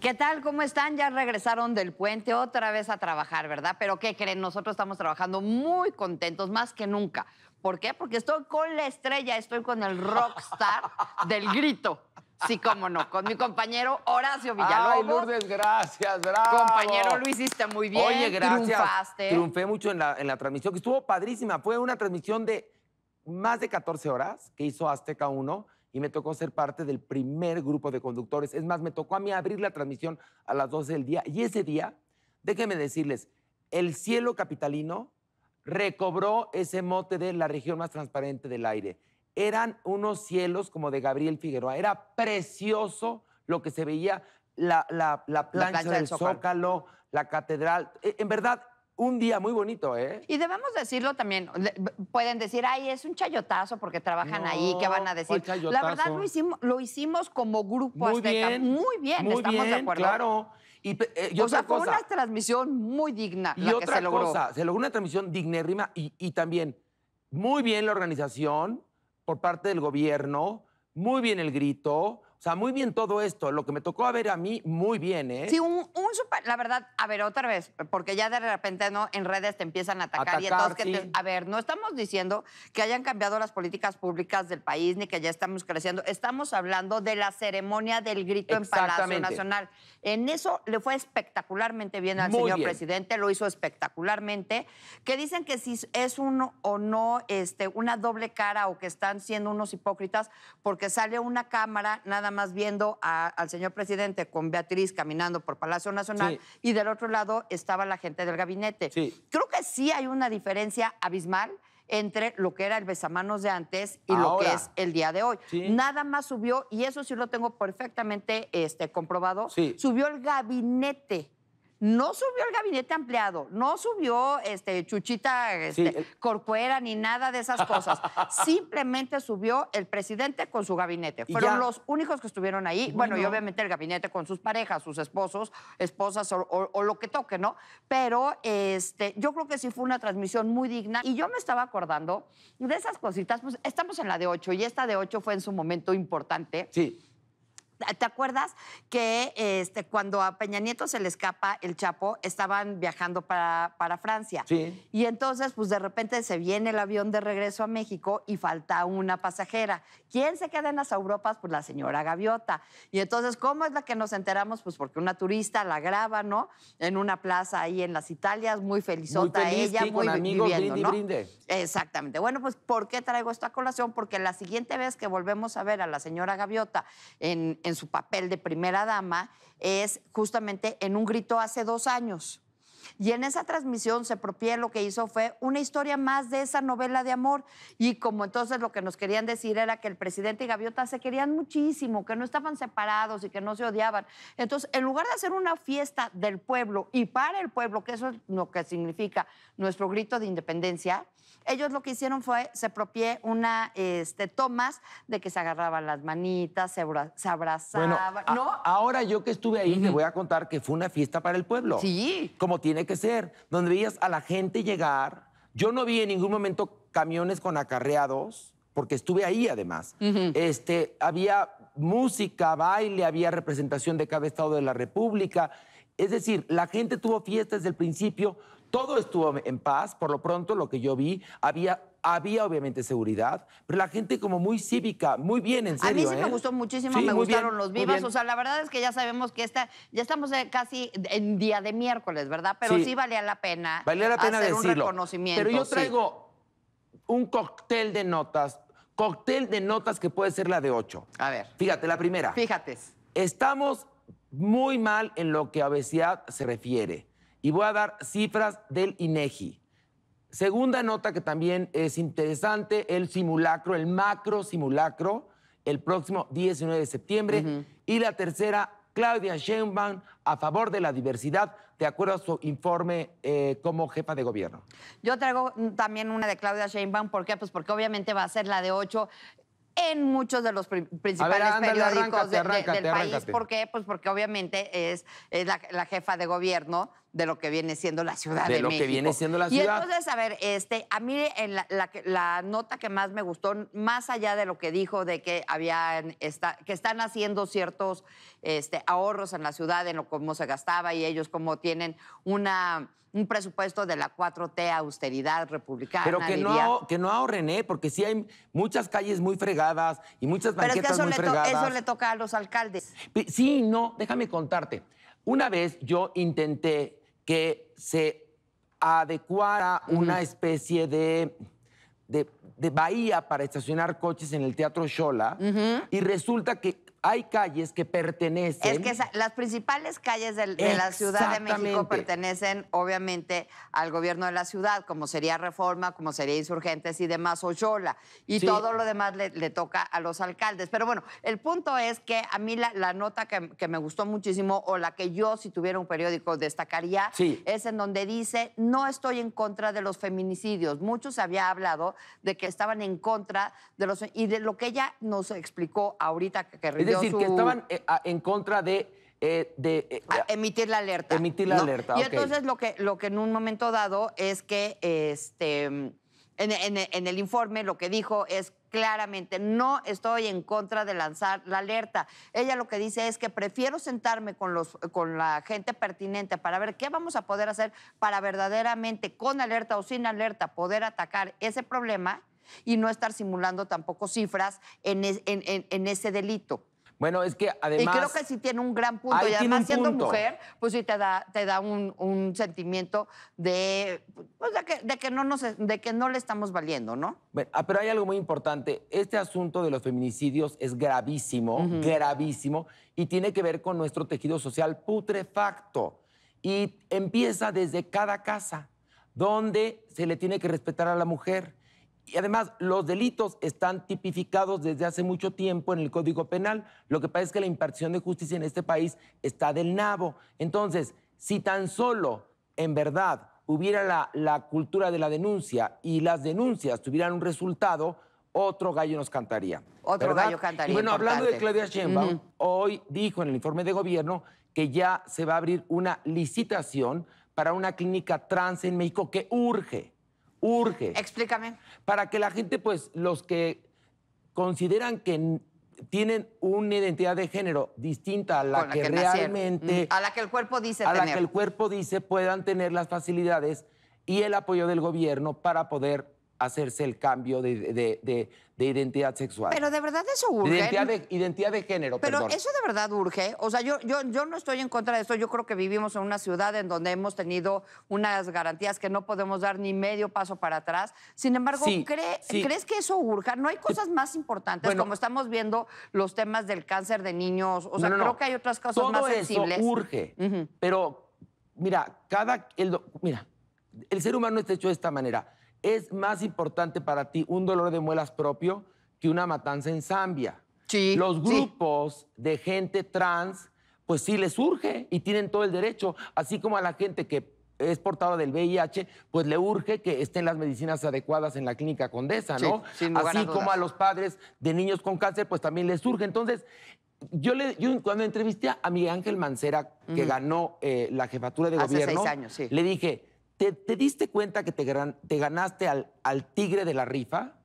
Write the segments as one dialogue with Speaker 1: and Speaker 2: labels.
Speaker 1: ¿Qué tal? ¿Cómo están? Ya regresaron del puente otra vez a trabajar, ¿verdad? Pero ¿qué creen? Nosotros estamos trabajando muy contentos, más que nunca. ¿Por qué? Porque estoy con la estrella, estoy con el rockstar del grito. Sí, cómo no, con mi compañero Horacio Villalobos. Ay, Lourdes, gracias, bravo. Compañero, lo hiciste muy bien. Oye, gracias. Triunfaste. Triunfé
Speaker 2: mucho en la, en la transmisión, que estuvo padrísima. Fue una transmisión de más de 14 horas que hizo Azteca 1 y me tocó ser parte del primer grupo de conductores. Es más, me tocó a mí abrir la transmisión a las 12 del día y ese día, déjenme decirles, el cielo capitalino recobró ese mote de la región más transparente del aire. Eran unos cielos como de Gabriel Figueroa. Era precioso lo que se veía, la, la, plancha, del, Zócalo, la catedral. E, en verdad, un día muy bonito, ¿eh?
Speaker 1: Y debemos decirlo también. Pueden decir, ay, es un chayotazo porque trabajan ahí, ¿qué van a decir? La verdad lo hicimos, como grupo muy Azteca. Bien, muy bien, estamos de acuerdo. Claro.
Speaker 2: Eh, o sea, fue una
Speaker 1: transmisión muy digna. Y la que se logró. cosa,
Speaker 2: se una transmisión digna y, y también muy bien la organización por parte del gobierno, muy bien el grito o sea, muy bien todo esto. Lo que me tocó a ver a mí, muy bien, ¿eh? Sí, un,
Speaker 1: super... La verdad, a ver, otra vez, porque ya de repente ¿no? en redes te empiezan a atacar, y entonces... a ver, no estamos diciendo que hayan cambiado las políticas públicas del país ni que ya estamos creciendo. Estamos hablando de la ceremonia del grito en Palacio Nacional. En eso le fue espectacularmente bien al señor presidente, lo hizo espectacularmente. Que dicen que si es uno o no este, una doble cara o que están siendo unos hipócritas porque sale una cámara nada más más viendo al señor presidente con Beatriz caminando por Palacio Nacional y del otro lado estaba la gente del gabinete. Creo que sí hay una diferencia abismal entre lo que era el besamanos de antes y lo que es el día de hoy. Nada más subió, y eso sí lo tengo perfectamente este, comprobado, subió el gabinete no subió el gabinete ampliado, no subió este, Chuchita este, ni nada de esas cosas. Simplemente subió el presidente con su gabinete. Fueron los únicos que estuvieron ahí. Bueno, y obviamente el gabinete con sus parejas, sus esposos, esposas o, lo que toque, ¿no? Pero este, yo creo que sí fue una transmisión muy digna. Y yo me estaba acordando de esas cositas. Pues, estamos en la de 8 y esta de 8 fue en su momento importante. Sí ¿Te acuerdas que este, cuando a Peña Nieto se le escapa el Chapo, estaban viajando para, Francia? Sí. Y entonces, pues de repente se viene el avión de regreso a México y falta una pasajera. ¿Quién se queda en las Europas? Pues la señora Gaviota. Y entonces, ¿cómo es la que nos enteramos? Pues porque una turista la graba, ¿no? En una plaza ahí en las Italias, muy felizota ella, muy con amigos, viviendo, ¿no? Exactamente. Bueno, pues ¿por qué traigo esta colación? Porque la siguiente vez que volvemos a ver a la señora Gaviota en en su papel de primera dama es justamente en un grito hace dos años. Y en esa transmisión se propié lo que hizo fue una historia más de esa novela de amor. Y como entonces lo que nos querían decir era que el presidente y Gaviota se querían muchísimo, que no estaban separados y que no se odiaban. Entonces, en lugar de hacer una fiesta del pueblo y para el pueblo, que eso es lo que significa nuestro grito de independencia, ellos lo que hicieron fue se propié una este, tomas de que se agarraban las manitas, se, abrazaban. ¿no?
Speaker 2: ahora yo que estuve ahí, te voy a contar que fue una fiesta para el pueblo. Sí. Como tiene que ser, donde veías a la gente llegar. Yo no vi en ningún momento camiones con acarreados, porque estuve ahí además. este, había música, baile, había representación de cada estado de la República. Es decir, la gente tuvo fiesta desde el principio, todo estuvo en paz, por lo pronto lo que yo vi, había había obviamente seguridad, pero la gente como muy cívica, muy bien, en serio. A mí sí me ¿eh? gustó muchísimo, me gustaron los vivas. O sea,
Speaker 1: la verdad es que ya sabemos que esta, ya estamos eh, casi en día de miércoles, ¿verdad? Pero sí, valía la pena. Valía la pena hacer un reconocimiento. Pero yo traigo
Speaker 2: un cóctel de notas, cóctel de notas que puede ser la de ocho. A ver. Fíjate, la primera. Fíjate. Estamos muy mal en lo que a obesidad se refiere. Y voy a dar cifras del INEGI. Segunda nota que también es interesante, el simulacro, el macro simulacro, el próximo 19 de septiembre. Y la tercera, Claudia Sheinbaum a favor de la diversidad, de acuerdo a su informe eh, como jefa de gobierno.
Speaker 1: Yo traigo también una de Claudia Sheinbaum, ¿por qué? Pues porque obviamente va a ser la de ocho en muchos de los principales periódicos del país. ¿Por qué? Pues porque obviamente es, la, jefa de gobierno de lo que viene siendo la Ciudad de, lo que viene siendo la ciudad. Y entonces, a ver, este, a mí en la, nota que más me gustó, más allá de lo que dijo de que habían que están haciendo ciertos este, ahorros en la ciudad, en lo cómo se gastaba y ellos como tienen una un presupuesto de la 4T austeridad republicana. Pero que no
Speaker 2: que no ahorren, ¿eh? porque sí hay muchas calles muy fregadas y muchas banquetas Pero es que eso Eso le
Speaker 1: toca a los alcaldes.
Speaker 2: Sí, no, déjame contarte. Una vez yo intenté que se adecuara una especie de, de, bahía para estacionar coches en el Teatro Shola y resulta que hay calles que pertenecen. Es
Speaker 1: que las principales calles de, la Ciudad de México pertenecen, obviamente, al gobierno de la ciudad, como sería Reforma, como sería Insurgentes y demás, Ochola. Y todo lo demás le, toca a los alcaldes. Pero bueno, el punto es que a mí la, nota que, me gustó muchísimo, o la que yo, si tuviera un periódico, destacaría, es en donde dice: No estoy en contra de los feminicidios. Muchos había hablado de que estaban en contra de los. Y de lo que ella nos explicó ahorita que, que decir, que estaban eh, en contra de... Eh, eh, emitir la alerta. Emitir la alerta. Y entonces lo que, lo que en un momento dado es que este, en, el informe lo que dijo es claramente, no estoy en contra de lanzar la alerta. Ella lo que dice es que prefiero sentarme con, los, con la gente pertinente para ver qué vamos a poder hacer para verdaderamente, con alerta o sin alerta, poder atacar ese problema y no estar simulando tampoco cifras en, en ese delito.
Speaker 2: Bueno, es que además. Y creo que
Speaker 1: sí tiene un gran punto. y además, siendo mujer, pues sí te da, te da un, sentimiento de, pues de, que, no nos, de que no le estamos valiendo, ¿no?
Speaker 2: Ah, pero hay algo muy importante. Este asunto de los feminicidios es gravísimo, gravísimo, y tiene que ver con nuestro tejido social putrefacto. Y empieza desde cada casa, donde se le tiene que respetar a la mujer y además, los delitos están tipificados desde hace mucho tiempo en el Código Penal. Lo que pasa es que la impartición de justicia en este país está del nabo. Entonces, si tan solo, en verdad, hubiera la, cultura de la denuncia y las denuncias tuvieran un resultado, otro gallo nos cantaría. Otro gallo cantaría. bueno, hablando de Claudia Sheinbaum, hoy dijo en el informe de gobierno que ya se va a abrir una licitación para una clínica trans en México que urge urge.
Speaker 1: Explícame.
Speaker 2: Para que la gente, pues, los que consideran que tienen una identidad de género distinta a la, que, realmente... Mm, a la que
Speaker 1: el cuerpo dice A la que el
Speaker 2: cuerpo dice puedan tener las facilidades y el apoyo del gobierno para poder hacerse el cambio de, identidad sexual. Pero
Speaker 1: de verdad eso urge. Identidad de,
Speaker 2: identidad de género, Pero eso
Speaker 1: de verdad urge. O sea, yo, yo, yo no estoy en contra de esto. Yo creo que vivimos en una ciudad en donde hemos tenido unas garantías que no podemos dar ni medio paso para atrás. Sin embargo, ¿crees que eso urge? No hay cosas más importantes, como estamos viendo los temas del cáncer de niños. O sea, creo que hay otras cosas más sensibles. Eso
Speaker 2: urge. Pero, mira, cada. El, mira, el ser humano está hecho de esta manera es más importante para ti un dolor de muelas propio que una matanza en Zambia. Sí, Los grupos de gente trans, pues sí les urge y tienen todo el derecho, así como a la gente que es portadora del VIH, pues le urge que estén las medicinas adecuadas en la clínica Condesa, ¿no? Sí, Así como a los padres de niños con cáncer, pues también les urge. Entonces, yo, le, cuando entrevisté a Miguel Ángel Mancera, que ganó eh, la jefatura de gobierno, años, sí. le dije, ¿Te, diste cuenta que te, ganaste al, al, tigre de la rifa?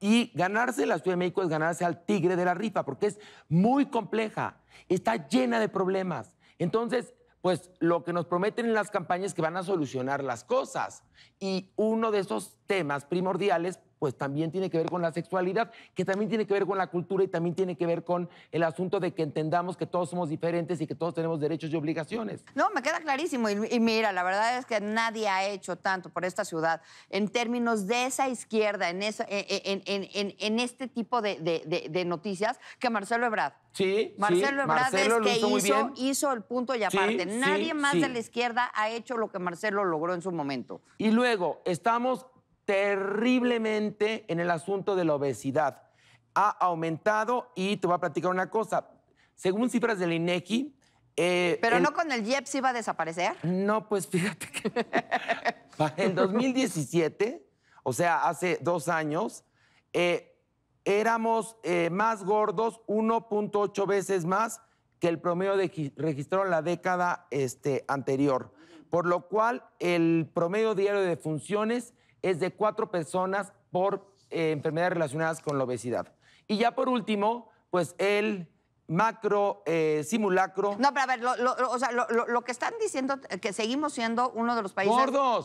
Speaker 2: Y ganarse la Ciudad de México es ganarse al tigre de la rifa, porque es muy compleja, está llena de problemas. Entonces, pues lo que nos prometen en las campañas es que van a solucionar las cosas. Y uno de esos temas primordiales pues también tiene que ver con la sexualidad, que también tiene que ver con la cultura y también tiene que ver con el asunto de que entendamos que todos somos diferentes y que todos tenemos derechos y obligaciones.
Speaker 1: No, me queda clarísimo. Y, mira, la verdad es que nadie ha hecho tanto por esta ciudad en términos de esa izquierda, en, en, este tipo de, noticias, que Marcelo Ebrard. Sí, Marcelo Ebrard es que hizo, hizo, el punto y aparte. nadie más de la izquierda ha hecho lo que Marcelo logró en su momento.
Speaker 2: Y luego, estamos terriblemente en el asunto de la obesidad. Ha aumentado y te voy a platicar una cosa. Según cifras del INEGI, eh, ¿Pero no
Speaker 1: con el IEPS iba a desaparecer? No, pues fíjate que
Speaker 2: en 2017, o sea, hace dos años, eh, éramos eh, más gordos, 1.8 veces más que el promedio de, en la década este, anterior, por lo cual el promedio diario de funciones es de cuatro personas por eh, enfermedades relacionadas con la obesidad. Y ya por último, pues el macro eh,
Speaker 1: simulacro.
Speaker 2: No, pero a ver, lo, lo,
Speaker 1: lo, que están diciendo que seguimos siendo uno de los países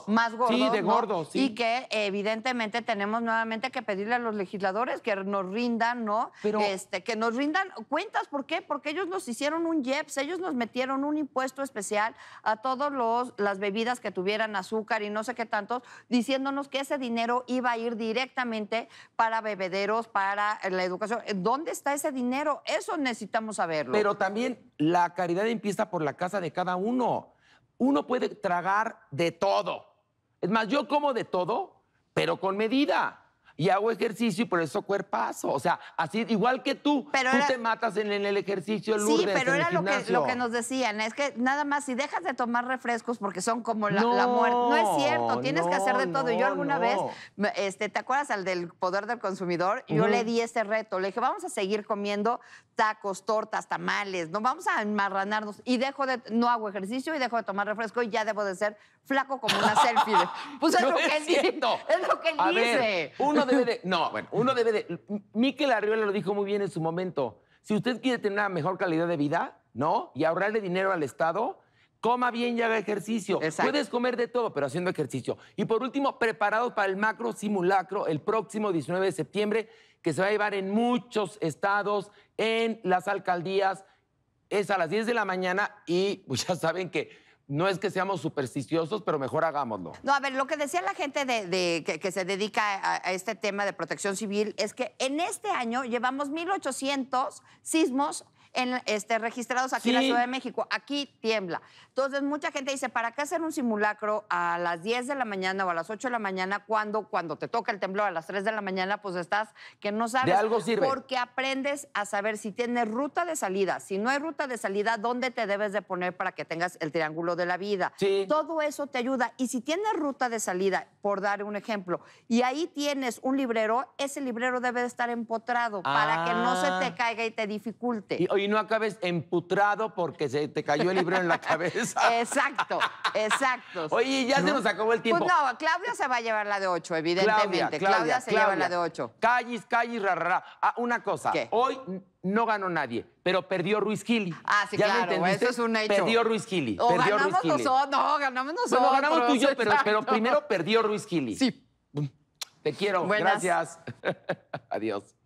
Speaker 1: más gordos. Sí, de gordos, sí. Y que evidentemente tenemos nuevamente que pedirle a los legisladores que nos rindan, ¿no? Pero... Este, que nos rindan cuentas, ¿por qué? Porque ellos nos hicieron un jeps, ellos nos metieron un impuesto especial a todas las bebidas que tuvieran azúcar y no sé qué tantos, diciéndonos que ese dinero iba a ir directamente para bebederos, para la educación. ¿Dónde está ese dinero? Eso necesitamos pero
Speaker 2: también la caridad empieza por la casa de cada uno. Uno puede tragar de todo. Es más, yo como de todo, pero con medida y hago ejercicio y por eso cuerpazo. O sea, así, igual que tú, pero tú te matas en, el ejercicio, Sí, pero era lo, que, lo que nos
Speaker 1: decían, es que nada más si dejas de tomar refrescos porque son como la, muerte. No es cierto, tienes que hacer de todo. yo alguna vez, este, ¿te acuerdas al del poder del consumidor? Yo le di este reto, le dije, vamos a seguir comiendo tacos, tortas, tamales, no vamos a enmarranarnos. Y dejo de, no hago ejercicio y dejo de tomar refresco y ya debo de ser flaco como una selfie. Pues es, lo que es, es lo que dice. uno debe de.
Speaker 2: No, bueno, uno debe de. Miquel Arriola lo dijo muy bien en su momento. Si usted quiere tener una mejor calidad de vida, ¿no? Y ahorrarle dinero al Estado, coma bien y haga ejercicio. Puedes comer de todo, pero haciendo ejercicio. Y por último, preparado para el macro simulacro el próximo 19 de septiembre, que se va a llevar en muchos estados, en las alcaldías. Es a las 10 de la mañana y pues, ya saben que no es que seamos supersticiosos, pero mejor hagámoslo.
Speaker 1: No, a ver, lo que decía la gente de, que, se dedica a, a, este tema de protección civil es que en este año llevamos 1.800 sismos este, registrados aquí en la Ciudad de México. Aquí tiembla. Entonces, mucha gente dice, ¿para qué hacer un simulacro a las 10 de la mañana o a las 8 de la mañana cuando, cuando te toca el temblor a las 3 de la mañana, pues estás que no sabes? De algo sirve. Porque aprendes a saber si tienes ruta de salida. Si no hay ruta de salida, ¿dónde te debes de poner para que tengas el triángulo de la vida? Todo eso te ayuda. Y si tienes ruta de salida, por dar un ejemplo, y ahí tienes un librero, ese librero debe de estar empotrado para que no se te ah. caiga y te dificulte. Oye, y
Speaker 2: no acabes emputrado porque se te cayó el libro en la cabeza.
Speaker 1: Exacto, exacto. Oye, ya se nos acabó el pues tiempo. Pues no, Claudia se va a llevar la de 8, evidentemente. Claudia, se lleva la de
Speaker 2: 8. Callis, callis, rarará. Ah, una cosa. Hoy no ganó nadie, pero perdió Ruiz Gili.
Speaker 1: Ah, sí, claro, eso es un hecho. Perdió Ruiz Gili. O ganamos nosotros, no, ganamos nosotros. Bueno, ganamos tú y yo, pero, primero
Speaker 2: perdió Ruiz Gili. Sí. Te quiero, gracias. Adiós.